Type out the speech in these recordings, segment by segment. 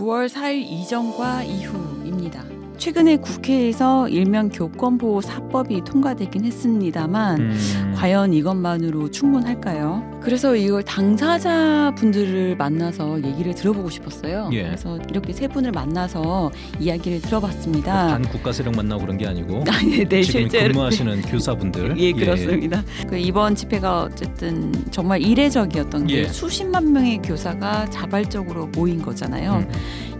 9월 4일 이전과 이후입니다. 최근에 국회에서 일명 교권보호 사법이 통과되긴 했습니다만 음. 과연 이것만으로 충분할까요? 그래서 이걸 당사자 분들을 만나서 얘기를 들어보고 싶었어요. 예. 그래서 이렇게 세 분을 만나서 이야기를 들어봤습니다. 반 뭐 국가 세력 만나고 그런 게 아니고 아, 네, 네, 지금 실제로. 근무하시는 교사분들. 예, 예, 그렇습니다. 예. 그 이번 집회가 어쨌든 정말 이례적이었던 게 예. 수십만 명의 교사가 자발적으로 모인 거잖아요. 음.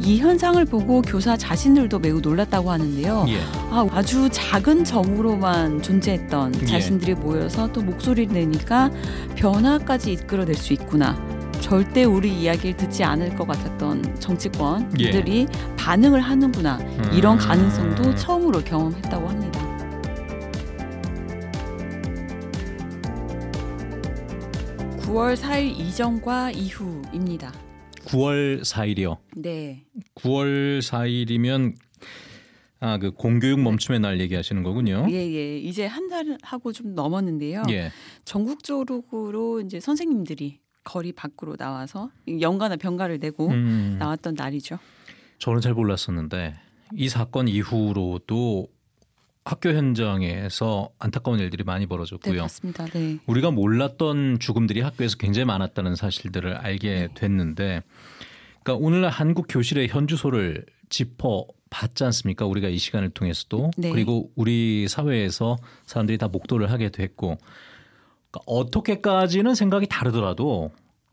이 현상을 보고 교사 자신들도 매우 놀랐다고 하는데요. 예. 아, 아주 작은 점으로만 존재했던 예. 자신들이 모여서 또 목소리를 내니까 변화 성과까지 이끌어낼 수 있구나. 절대 우리 이야기를 듣지 않을 것 같았던 정치권들이 예. 반응을 하는구나. 음. 이런 가능성도 처음으로 경험했다고 합니다. 9월4일 이전과 이후입니다. 9월 4일이요. 네. 9월 4일이면 아, 그 공교육 멈춤의 날 얘기하시는 거군요. 예, 예. 이제 한달 하고 좀 넘었는데요. 예. 전국적으로 이제 선생님들이 거리 밖으로 나와서 연가나 병가를 내고 음. 나왔던 날이죠. 저는 잘 몰랐었는데 이 사건 이후로도 학교 현장에서 안타까운 일들이 많이 벌어졌고요. 네, 맞습니다. 네. 우리가 몰랐던 죽음들이 학교에서 굉장히 많았다는 사실들을 알게 네. 됐는데, 그러니까 오늘날 한국 교실의 현주소를 짚어 받지 않습니까? 우리가 이 시간을 통해서도 네. 그리고 우리 사회에서 사람들이 다 목도를 하게 됐고 그러니까 어떻게까지는 생각이 다르더라도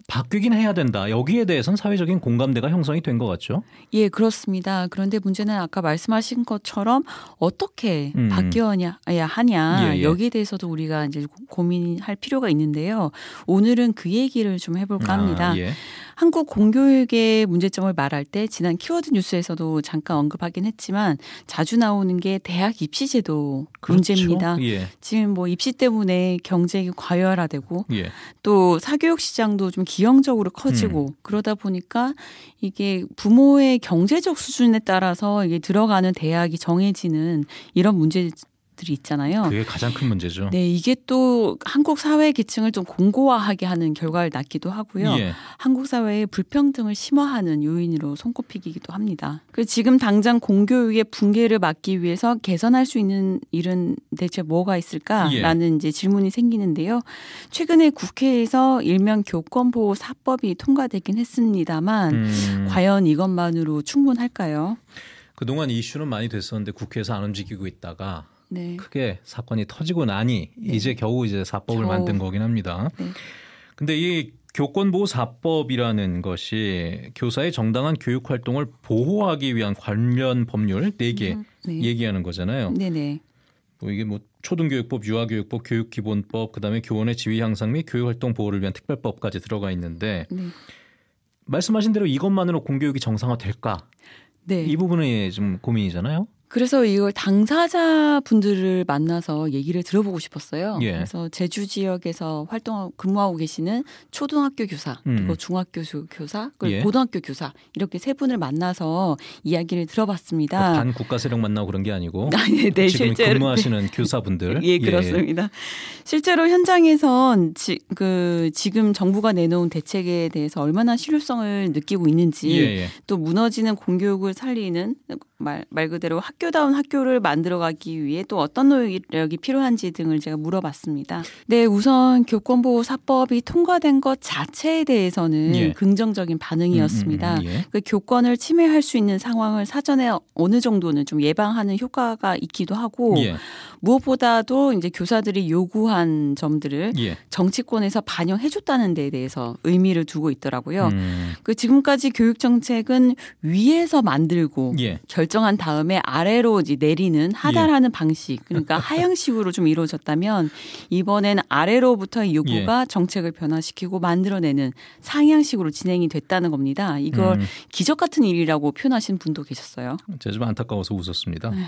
바뀌긴 해야 된다. 여기에 대해서는 사회적인 공감대가 형성이 된 것 같죠. 예, 그렇습니다. 그런데 문제는 아까 말씀하신 것처럼 어떻게 음. 바뀌어야 하냐 예, 예. 여기에 대해서도 우리가 이제 고민할 필요가 있는데요. 오늘은 그 얘기를 좀 해볼까 아, 합니다. 아, 예. 한국 공교육의 문제점을 말할 때 지난 키워드 뉴스에서도 잠깐 언급하긴 했지만 자주 나오는 게 대학 입시 제도 그렇죠. 문제입니다. 예. 지금 뭐 입시 때문에 경쟁이 과열화되고 예. 또 사교육 시장도 좀 기형적으로 커지고 음. 그러다 보니까 이게 부모의 경제적 수준에 따라서 이게 들어가는 대학이 정해지는 이런 문제 것들이 있잖아요. 그게 가장 큰 문제죠. 네, 이게 또 한국 사회 계층을 좀 공고화하게 하는 결과를 낳기도 하고요. 예. 한국 사회의 불평등을 심화하는 요인으로 손꼽히기도 합니다. 그 지금 당장 공교육의 붕괴를 막기 위해서 개선할 수 있는 일은 대체 뭐가 있을까라는 예. 이제 질문이 생기는데요. 최근에 국회에서 일명 교권보호 사법이 통과되긴 했습니다만 음. 과연 이것만으로 충분할까요? 그동안 이슈는 많이 됐었는데 국회에서 안 움직이고 있다가 네. 크게 사건이 터지고 나니 네. 이제 겨우 이제 사법을 겨 만든 거긴 합니다. 네. 근데 이 교권보호사법이라는 것이 교사의 정당한 교육 활동을 보호하기 위한 관련 법률 4개 음, 네. 얘기하는 거잖아요. 네네. 뭐 이게 뭐 초등교육법, 유아교육법, 교육기본법, 그다음에 교원의 지위 향상 및 교육활동 보호를 위한 특별법까지 들어가 있는데 네. 말씀하신 대로 이것만으로 공교육이 정상화될까? 네. 이부분에좀 고민이잖아요. 그래서 이걸 당사자 분들을 만나서 얘기를 들어보고 싶었어요. 예. 그래서 제주 지역에서 활동하고 근무하고 계시는 초등학교 교사, 음. 그리고 중학교 교사, 그리고 예. 고등학교 교사 이렇게 세 분을 만나서 이야기를 들어봤습니다. 그러니까 반 국가 세력 만나고 그런 게 아니고 아, 네, 네, 지금 실제로. 근무하시는 교사분들. 예, 예, 그렇습니다. 예. 실제로 현장에선 지, 그 지금 정부가 내놓은 대책에 대해서 얼마나 실효성을 느끼고 있는지 예, 예. 또 무너지는 공교육을 살리는 말, 말 그대로 학 학교다운 학교를 만들어가기 위해 또 어떤 노력이 필요한지 등을 제가 물어봤습니다. 네, 우선 교권보호사법이 통과된 것 자체에 대해서는 예. 긍정적인 반응이었습니다. 음, 음, 음, 음 예. 그 교권을 침해할 수 있는 상황을 사전에 어느 정도는 좀 예방하는 효과가 있기도 하고 예. 무엇보다도 이제 교사들이 요구한 점들을 예. 정치권에서 반영해줬다는 데에 대해서 의미를 두고 있더라고요. 음. 그 지금까지 교육 정책은 위에서 만들고 예. 결정한 다음에 아래로 이제 내리는 하달하는 예. 방식 그러니까 하향식으로 좀 이루어졌다면 이번엔 아래로부터의 요구가 예. 정책을 변화시키고 만들어내는 상향식으로 진행이 됐다는 겁니다. 이걸 음. 기적 같은 일이라고 표현하신 분도 계셨어요. 제가 좀 안타까워서 웃었습니다. 네.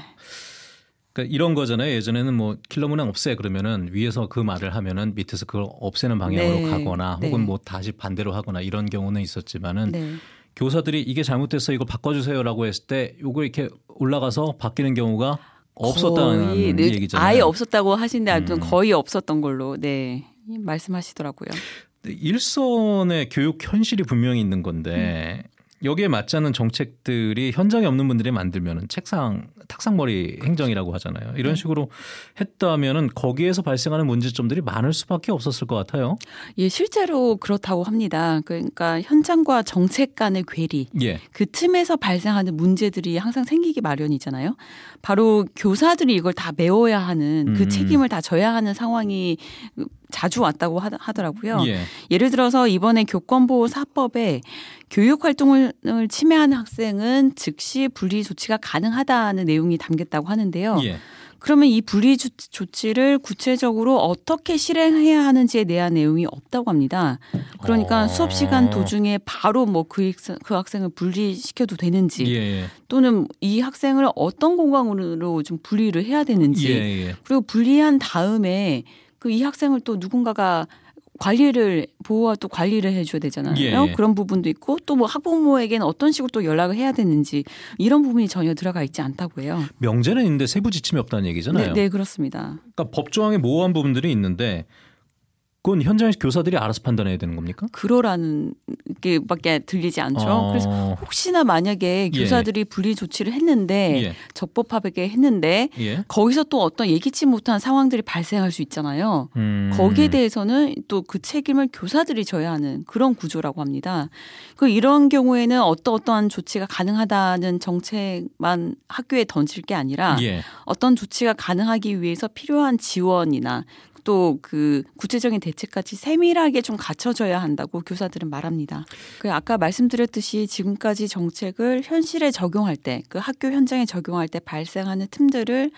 그러니까 이런 거잖아요. 예전에는 뭐 킬러 문항 없애 그러면은 위에서 그 말을 하면은 밑에서 그걸 없애는 방향으로 네. 가거나 네. 혹은 네. 뭐 다시 반대로 하거나 이런 경우는 있었지만은 네. 교사들이 이게 잘못돼서 이거 바꿔주세요라고 했을 때 요거 이렇게 올라가서 바뀌는 경우가 없었다는 얘기잖아요. 아예 없었다고 하신데 아무튼 음. 거의 없었던 걸로 네 말씀하시더라고요. 일선의 교육 현실이 분명히 있는 건데 음. 여기에 맞지 않는 정책들이 현장에 없는 분들이 만들면 책상 탁상머리 그렇죠. 행정이라고 하잖아요. 이런 네. 식으로 했다면은 거기에서 발생하는 문제점들이 많을 수밖에 없었을 것 같아요. 예, 실제로 그렇다고 합니다. 그러니까 현장과 정책 간의 괴리, 예. 그 틈에서 발생하는 문제들이 항상 생기기 마련이잖아요. 바로 교사들이 이걸 다 메워야 하는 그 음. 책임을 다 져야 하는 상황이 자주 왔다고 하더라고요. 예. 를 들어서 이번에 교권보호 사법에 교육 활동을 침해하는 학생은 즉시 분리 조치가 가능하다는 내용이 담겼다고 하는데요. 예. 그러면 이 분리 조치를 구체적으로 어떻게 실행해야 하는지에 대한 내용이 없다고 합니다. 그러니까 어... 수업 시간 도중에 바로 뭐 그 학생, 그 학생을 분리시켜도 되는지 예, 예. 또는 이 학생을 어떤 공간으로 좀 분리를 해야 되는지 예. 예. 그리고 분리한 다음에 그이 학생을 또 누군가가 관리를 보호와 또 관리를 해줘야 되잖아요. 예. 그런 부분도 있고 또 뭐 학부모에게는 어떤 식으로 또 연락을 해야 되는지 이런 부분이 전혀 들어가 있지 않다고 해요. 명제는 있는데 세부 지침이 없다는 얘기잖아요. 네, 네 그렇습니다. 그러니까 법조항에 모호한 부분들이 있는데 그건 현장 에서 교사들이 알아서 판단해야 되는 겁니까? 그러라는 게밖에 들리지 않죠. 어... 그래서 혹시나 만약에 예. 교사들이 예. 분리 조치를 했는데 예. 적법하게 했는데 예. 거기서 또 어떤 예기치 못한 상황들이 발생할 수 있잖아요. 음... 거기에 대해서는 또 그 책임을 교사들이 져야 하는 그런 구조라고 합니다. 그 이런 경우에는 어떠 어떠한 조치가 가능하다는 정책만 학교에 던질 게 아니라 예. 어떤 조치가 가능하기 위해서 필요한 지원이나 또 그 구체적인 대책까지 세밀하게 좀 갖춰져야 한다고 교사들은 말합니다. 그 아까 말씀드렸듯이 지금까지 정책을 현실에 적용할 때, 그 학교 현장에 적용할 때 발생하는 틈들을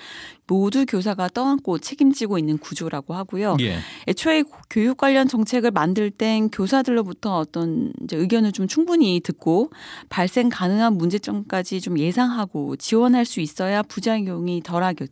모두 교사가 떠안고 책임지고 있는 구조라고 하고요. 예. 애초에 교육 관련 정책을 만들 땐 교사들로부터 어떤 이제 의견을 좀 충분히 듣고 발생 가능한 문제점까지 좀 예상하고 지원할 수 있어야 부작용이 덜하겠,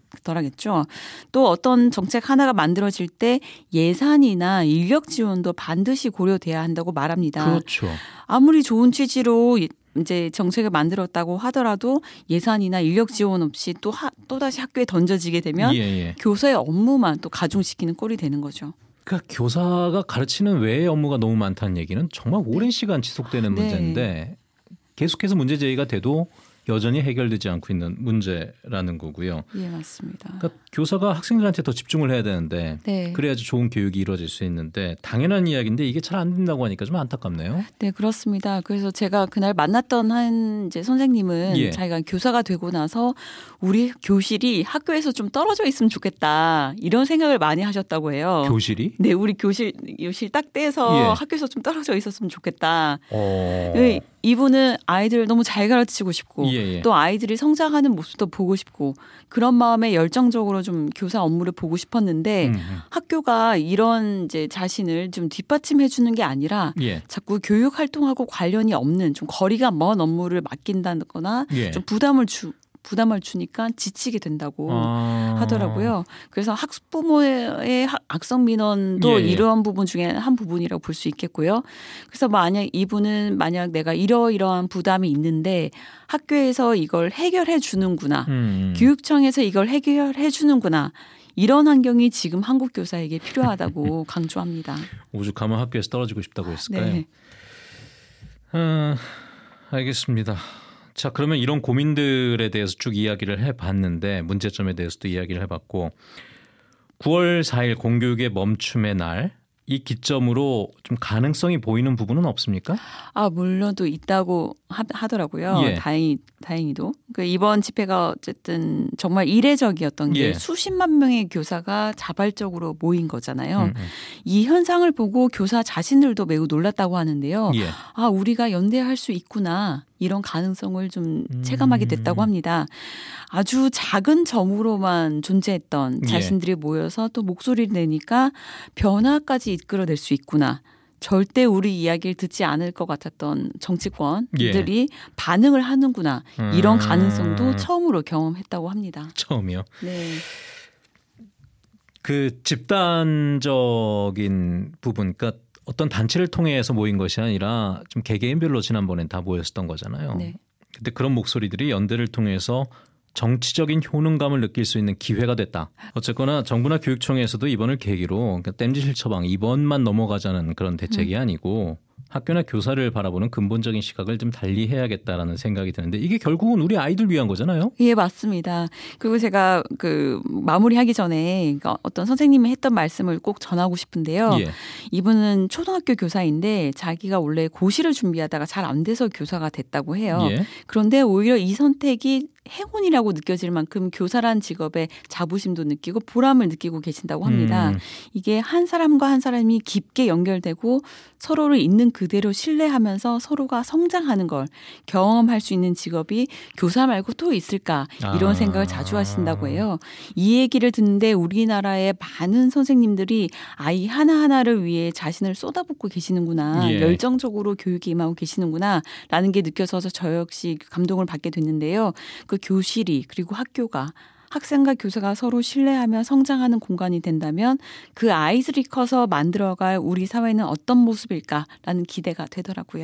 죠또 어떤 정책 하나가 만들어질 때 예산이나 인력 지원도 반드시 고려돼야 한다고 말합니다. 그렇죠. 아무리 좋은 취지로 이제 정책을 만들었다고 하더라도 예산이나 인력 지원 없이 또 하, 또다시 학교에 던져지게 되면 예, 예. 교사의 업무만 또 가중시키는 꼴이 되는 거죠. 그러니까 교사가 가르치는 외의 업무가 너무 많다는 얘기는 정말 오랜 네. 시간 지속되는 아, 네. 문제인데 계속해서 문제 제기가 돼도 여전히 해결되지 않고 있는 문제라는 거고요. 예, 맞습니다. 그러니까 교사가 학생들한테 더 집중을 해야 되는데 네. 그래야지 좋은 교육이 이루어질 수 있는데 당연한 이야기인데 이게 잘 안 된다고 하니까 좀 안타깝네요. 네, 그렇습니다. 그래서 제가 그날 만났던 한 이제 선생님은 예. 자기가 교사가 되고 나서 우리 교실이 학교에서 좀 떨어져 있으면 좋겠다 이런 생각을 많이 하셨다고 해요. 교실이? 네, 우리 교실 교실 딱 떼서 예. 학교에서 좀 떨어져 있었으면 좋겠다. 어... 네, 이분은 아이들을 너무 잘 가르치고 싶고 예예. 예. 또 아이들이 성장하는 모습도 보고 싶고 그런 마음에 열정적으로 좀 교사 업무를 보고 싶었는데 음, 음. 학교가 이런 이제 자신을 좀 뒷받침해 주는 게 아니라 예. 자꾸 교육 활동하고 관련이 없는 좀 거리가 먼 업무를 맡긴다거나 예. 좀 부담을 주, 부담을 주니까 지치게 된다고 아. 하더라고요. 그래서 학부모의 습 악성 민원도 예, 예. 이러한 부분 중에 한 부분이라고 볼 수 있겠고요. 그래서 만약 이분은 만약 내가 이러이러한 부담이 있는데 학교에서 이걸 해결해 주는구나. 음. 음. 교육청에서 이걸 해결해 주는구나. 이런 환경이 지금 한국 교사에게 필요하다고 강조합니다. 오죽하면 학교에서 떨어지고 싶다고 했을까요? 네. 아, 알겠습니다. 자, 그러면 이런 고민들에 대해서 쭉 이야기를 해봤는데 문제점에 대해서도 이야기를 해봤고 9월 4일 공교육의 멈춤의 날. 이 기점으로 좀 가능성이 보이는 부분은 없습니까? 아 물론 또 있다고 하, 더라고요 예. 다행히 다행히도 그 이번 집회가 어쨌든 정말 이례적이었던 게 예. 수십만 명의 교사가 자발적으로 모인 거잖아요. 음, 음. 이 현상을 보고 교사 자신들도 매우 놀랐다고 하는데요. 예. 아 우리가 연대할 수 있구나. 이런 가능성을 좀 음. 체감하게 됐다고 합니다. 아주 작은 점으로만 존재했던 예. 자신들이 예. 모여서 또 목소리를 내니까 변화까지 이끌어낼 수 있구나. 절대 우리 이야기를 듣지 않을 것 같았던 정치권들이 예. 반응을 하는구나 이런 음. 가능성도 처음으로 경험했다고 합니다. 처음이요. 네. 그 집단적인 부분, 그러니까 어떤 단체를 통해서 모인 것이 아니라 좀 개개인별로 지난번엔 다 모였었던 거잖아요. 네. 근데 그런 목소리들이 연대를 통해서 정치적인 효능감을 느낄 수 있는 기회가 됐다. 어쨌거나 정부나 교육청에서도 이번을 계기로 그러니까 땜질 처방 이번만 넘어가자는 그런 대책이 음. 아니고 학교나 교사를 바라보는 근본적인 시각을 좀 달리 해야겠다라는 생각이 드는데 이게 결국은 우리 아이들 위한 거잖아요. 예, 맞습니다. 그리고 제가 그 마무리하기 전에 그러니까 어떤 선생님이 했던 말씀을 꼭 전하고 싶은데요. 예. 이분은 초등학교 교사인데 자기가 원래 고시를 준비하다가 잘 안 돼서 교사가 됐다고 해요. 예. 그런데 오히려 이 선택이 행운이라고 느껴질 만큼 교사란 직업에 자부심도 느끼고 보람을 느끼고 계신다고 합니다. 음. 이게 한 사람과 한 사람이 깊게 연결되고 서로를 있는 그대로 신뢰하면서 서로가 성장하는 걸 경험할 수 있는 직업이 교사 말고 또 있을까 이런 아. 생각을 자주 하신다고 해요. 이 얘기를 듣는데 우리나라의 많은 선생님들이 아이 하나하나를 위해 자신을 쏟아붓고 계시는구나. 예. 열정적으로 교육에 임하고 계시는구나 라는 게 느껴져서 저 역시 감동을 받게 됐는데요. 그 교실이 그리고 학교가 학생과 교사가 서로 신뢰하며 성장하는 공간이 된다면 그 아이들이 커서 만들어갈 우리 사회는 어떤 모습일까라는 기대가 되더라고요.